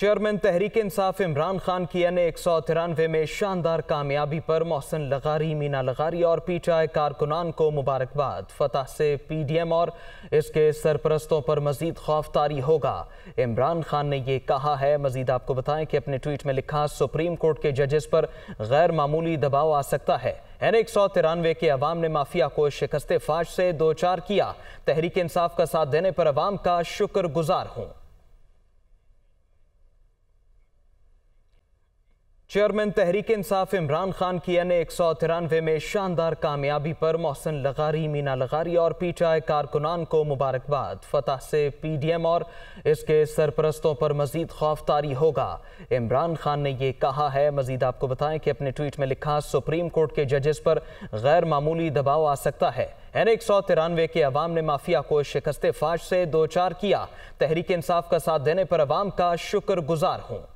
chairman Tehreek Insaf Imran Khan की ने एक सौ तिरानवे में शानदार कामयाबी पर मोहसन लगारी मीना लगारी और पीटीआई कारकुनान को मुबारकबाद फतह से पी डी एम और इसके सरपरस्तों पर मजीद खौफ तारी होगा इमरान खान ने यह कहा है मजीद आपको बताएं कि अपने ट्वीट में लिखा सुप्रीम कोर्ट के जजेस पर गैर मामूली दबाव आ सकता है एन एक सौ तिरानवे के अवाम ने माफिया को शिकस्त फाश से दो चार किया तहरीक इंसाफ का साथ देने पर अवाम का शुक्र गुजार हूँ चेयरमैन तहरीक इंसाफ इमरान खान की एन एक सौ तिरानवे में शानदार कामयाबी पर मोहसन लगारी मीना लगारी और पीटीआई कारकुनान को मुबारकबाद फतह से पी एम और इसके सरपरस्तों पर मजीद खौफ तारी होगा इमरान खान ने यह कहा है मजीद आपको बताएं कि अपने ट्वीट में लिखा सुप्रीम कोर्ट के जजेस पर गैर मामूली दबाव आ सकता है एन एक सौ तिरानवे के अवाम ने माफिया को शिकस्त फाश से दो चार किया तहरीक इंसाफ का साथ देने पर अवाम का शुक्र गुजार हूँ